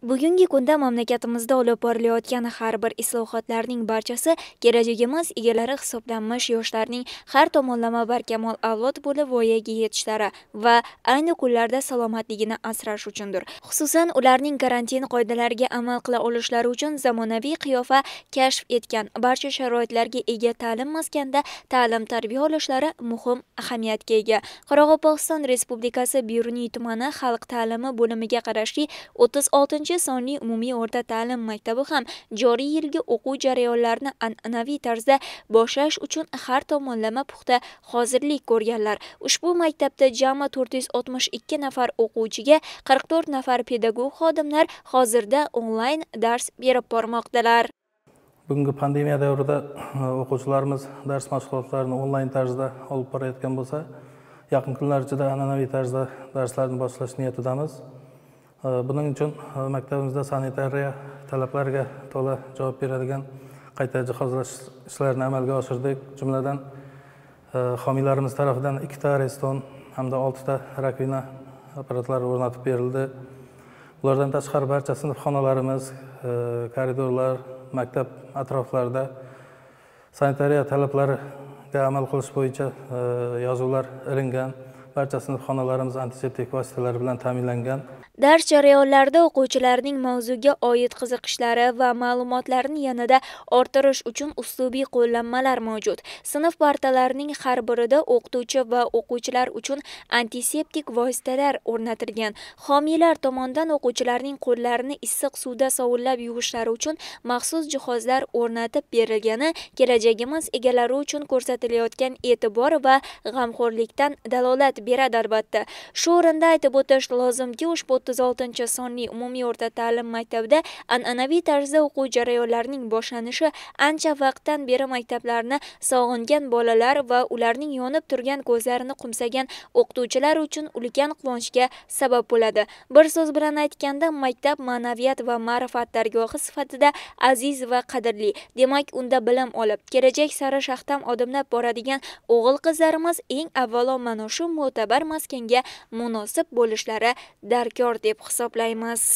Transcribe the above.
bugungi kunda mamlakatimizda olib borilayotgan har bir islohotlarning barchasi kelajagimiz egalari hisoblanmish yoshlarning har tomonlama barkamol avlod bo'lib voyaga yetishlari va ayni kunlarda salomatligini asrash uchundir xususan ularning karantin qoidalariga amal qila olishlari uchun zamonaviy qiyofa kashf etgan barcha sharoitlarga ega ta'lim maskanda ta'lim tarbiya olishlari muhim ahamiyatga ega qoraqalpog'iston respublikasi beruniy tumani xalq ta'limi bo'limiga qarashli 36 mingcha sonli umumiy o'rta ta'lim maktabi ham joriy yilgi o'quv jarayonlarini an'anaviy tarzda boshlash uchun har tomonlama puxta hozirlik ko'rganlar ushbu maktabda jami 462 nafar o'quvchiga 44 nafar pedagog xodimlar hozirda onlayn dars berib bormoqdalar bugungi pandemiya davrida e, o'quvchilarimiz dars mashg'ulotlarini onlayn tarzda olib borayotgan bo'lsa yaqin kunlar ichida an'anaviy tarzda darslarni boshlash niyatidamiz buning uchun e, maktabimizda sanitariya talablariga to'la javob beradigan qayta jihozlash ishlarini amalga oshirdik jumladan e, homiylarimiz tarafidan ikkita reston hamda oltita rakvina apparatlari o'rnatib berildi ulardan tashqari barcha sinf xonalarimiz e, koridorlar maktab atroflarida sanitariya talablariga amal qilish bo'yicha yozuvlar ilingan barcha sinfxonalarimiz antiseptik vositalar bilan ta'minlangan dars jarayonlarida o'quvchilarning mavzuga oid qiziqishlari va ma'lumotlarini yanada orttirish uchun uslubiy qo'llanmalar mavjud sinf partalarining har birida o'qituvchi va o'quvchilar uchun antiseptik vositalar o'rnatilgan homiylar tomonidan o'quvchilarning qo'llarini issiq suvda sovunlab yuvishlari uchun maxsus jihozlar o'rnatib berilgani kelajagimiz egalari uchun ko'rsatilayotgan e'tibor va g'amxo'rlikdan dalolat imkoniyat beradi albatta shu o'rinda aytib o'tish lozimki ushbu o'ttiz oltinchi sonli umumiy o'rta ta'lim maktabida an'anaviy tarzda o'quv jarayonlarining boshlanishi ancha vaqtdan beri maktablarni sog'ingan bolalar va ularning yonib turgan ko'zlarini qumsagan o'qituvchilar uchun ulkan quvonchga sabab bo'ladi bir so'z bilan aytganda maktab ma'naviyat va ma'rifat dargohi sifatida aziz va qadrli demak unda bilim olib kelajak sari shaxtam odimlab boradigan o'g'il qizlarimiz eng avvalo mana shu mo'tabar maskanga munosib bo'lishlari darkor deb hisoblaymiz